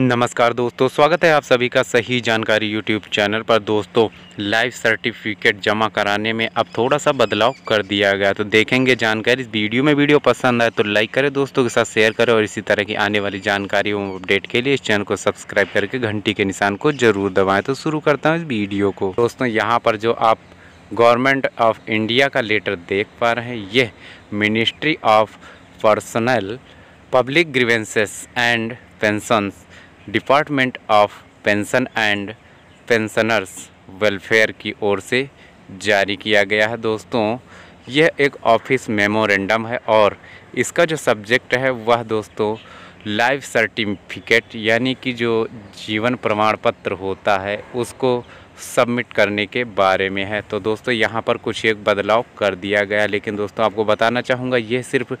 नमस्कार दोस्तों स्वागत है आप सभी का सही जानकारी यूट्यूब चैनल पर दोस्तों लाइफ सर्टिफिकेट जमा कराने में अब थोड़ा सा बदलाव कर दिया गया तो देखेंगे जानकारी इस वीडियो में वीडियो पसंद आए तो लाइक करें दोस्तों के साथ शेयर करें और इसी तरह की आने वाली जानकारी एवं अपडेट के लिए इस चैनल को सब्सक्राइब करके घंटी के निशान को जरूर दबाएँ तो शुरू करता हूँ इस वीडियो को दोस्तों यहाँ पर जो आप गवर्नमेंट ऑफ इंडिया का लेटर देख पा रहे हैं यह ministry of personnel public grievances and pensions department of pension and pensioners welfare की ओर से जारी किया गया है दोस्तों यह एक ऑफिस मेमोरेंडम है और इसका जो सब्जेक्ट है वह दोस्तों लाइफ सर्टिफिकेट यानी कि जो जीवन प्रमाण पत्र होता है उसको सबमिट करने के बारे में है तो दोस्तों यहाँ पर कुछ एक बदलाव कर दिया गया लेकिन दोस्तों आपको बताना चाहूँगा ये सिर्फ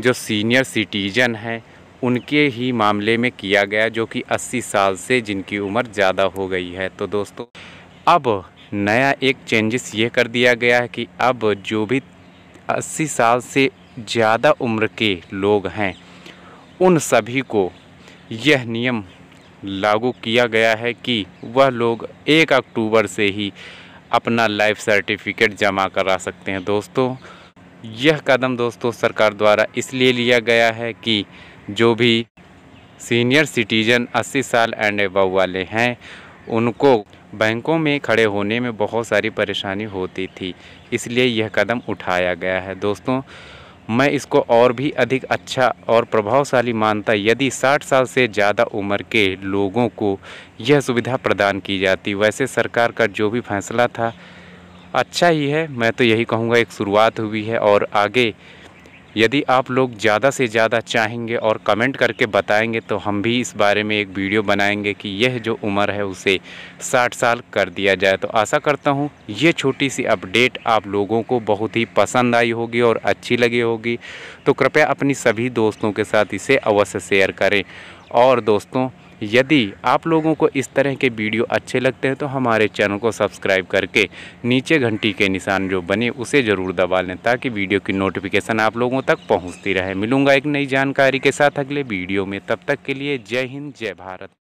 जो सीनियर सिटीजन है उनके ही मामले में किया गया जो कि 80 साल से जिनकी उम्र ज़्यादा हो गई है तो दोस्तों अब नया एक चेंजेस ये कर दिया गया है कि अब जो भी 80 साल से ज़्यादा उम्र के लोग हैं उन सभी को यह नियम लागू किया गया है कि वह लोग एक अक्टूबर से ही अपना लाइफ सर्टिफिकेट जमा करा सकते हैं दोस्तों यह कदम दोस्तों सरकार द्वारा इसलिए लिया गया है कि जो भी सीनियर सिटीजन 80 साल एंड एबव वाले हैं उनको बैंकों में खड़े होने में बहुत सारी परेशानी होती थी इसलिए यह कदम उठाया गया है दोस्तों मैं इसको और भी अधिक अच्छा और प्रभावशाली मानता यदि 60 साल से ज़्यादा उम्र के लोगों को यह सुविधा प्रदान की जाती वैसे सरकार का जो भी फैसला था अच्छा ही है मैं तो यही कहूँगा एक शुरुआत हुई है और आगे यदि आप लोग ज़्यादा से ज़्यादा चाहेंगे और कमेंट करके बताएंगे तो हम भी इस बारे में एक वीडियो बनाएंगे कि यह जो उम्र है उसे 60 साल कर दिया जाए तो आशा करता हूँ ये छोटी सी अपडेट आप लोगों को बहुत ही पसंद आई होगी और अच्छी लगी होगी तो कृपया अपनी सभी दोस्तों के साथ इसे अवश्य शेयर करें और दोस्तों यदि आप लोगों को इस तरह के वीडियो अच्छे लगते हैं तो हमारे चैनल को सब्सक्राइब करके नीचे घंटी के निशान जो बने उसे ज़रूर दबा लें ताकि वीडियो की नोटिफिकेशन आप लोगों तक पहुँचती रहे मिलूंगा एक नई जानकारी के साथ अगले वीडियो में तब तक के लिए जय हिंद जय भारत